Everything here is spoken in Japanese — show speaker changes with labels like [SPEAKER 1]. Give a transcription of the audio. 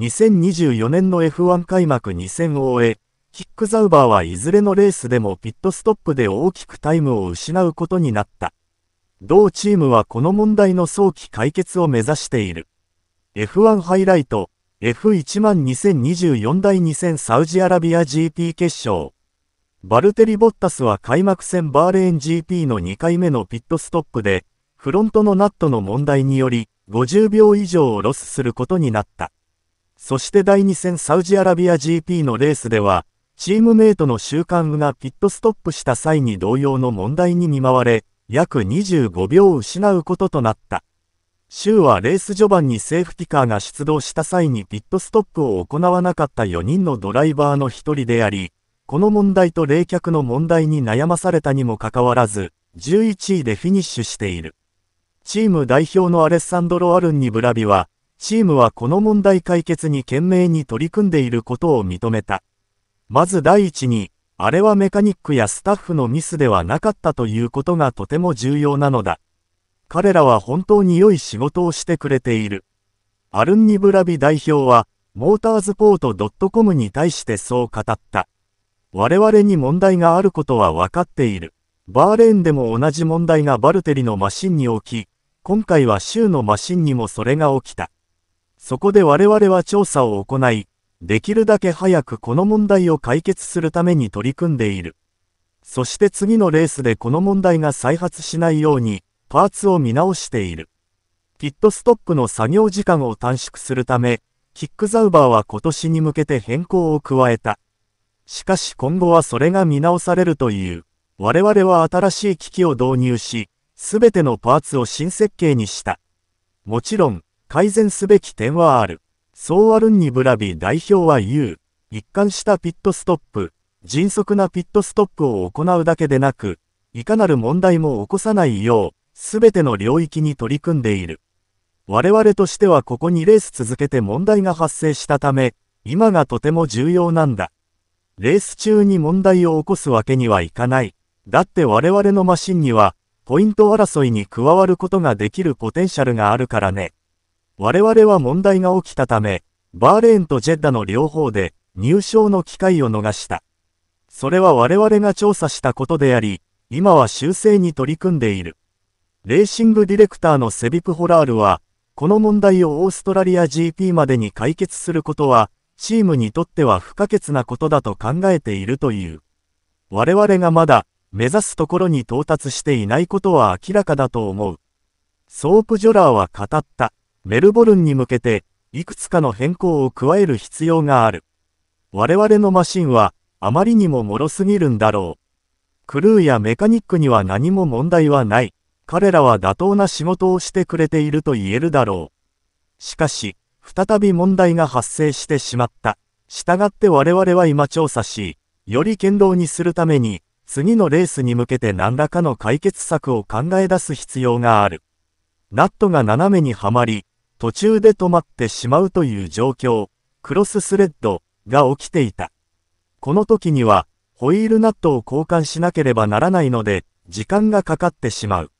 [SPEAKER 1] 2024年の F1 開幕2戦を終え、キックザウバーはいずれのレースでもピットストップで大きくタイムを失うことになった。同チームはこの問題の早期解決を目指している。F1 ハイライト、F12024 第2戦サウジアラビア GP 決勝。バルテリ・ボッタスは開幕戦バーレーン GP の2回目のピットストップで、フロントのナットの問題により、50秒以上をロスすることになった。そして第2戦サウジアラビア GP のレースでは、チームメイトの習慣がピットストップした際に同様の問題に見舞われ、約25秒失うこととなった。州はレース序盤にセーフティカーが出動した際にピットストップを行わなかった4人のドライバーの1人であり、この問題と冷却の問題に悩まされたにもかかわらず、11位でフィニッシュしている。チーム代表のアレッサンドロ・アルンニ・ブラビは、チームはこの問題解決に懸命に取り組んでいることを認めた。まず第一に、あれはメカニックやスタッフのミスではなかったということがとても重要なのだ。彼らは本当に良い仕事をしてくれている。アルンニブラビ代表は、モーターズポート .com に対してそう語った。我々に問題があることは分かっている。バーレーンでも同じ問題がバルテリのマシンに起き、今回は州のマシンにもそれが起きた。そこで我々は調査を行い、できるだけ早くこの問題を解決するために取り組んでいる。そして次のレースでこの問題が再発しないように、パーツを見直している。ピットストップの作業時間を短縮するため、キックザウバーは今年に向けて変更を加えた。しかし今後はそれが見直されるという、我々は新しい機器を導入し、すべてのパーツを新設計にした。もちろん、改善すべき点はある。ソーアルンニブラビ代表は言う。一貫したピットストップ、迅速なピットストップを行うだけでなく、いかなる問題も起こさないよう、すべての領域に取り組んでいる。我々としてはここにレース続けて問題が発生したため、今がとても重要なんだ。レース中に問題を起こすわけにはいかない。だって我々のマシンには、ポイント争いに加わることができるポテンシャルがあるからね。我々は問題が起きたため、バーレーンとジェッダの両方で入賞の機会を逃した。それは我々が調査したことであり、今は修正に取り組んでいる。レーシングディレクターのセビプホラールは、この問題をオーストラリア GP までに解決することは、チームにとっては不可欠なことだと考えているという。我々がまだ、目指すところに到達していないことは明らかだと思う。ソープジョラーは語った。メルボルンに向けて、いくつかの変更を加える必要がある。我々のマシンは、あまりにも脆すぎるんだろう。クルーやメカニックには何も問題はない。彼らは妥当な仕事をしてくれていると言えるだろう。しかし、再び問題が発生してしまった。従って我々は今調査し、より堅牢にするために、次のレースに向けて何らかの解決策を考え出す必要がある。ナットが斜めにはまり、途中で止まってしまうという状況、クロススレッドが起きていた。この時には、ホイールナットを交換しなければならないので、時間がかかってしまう。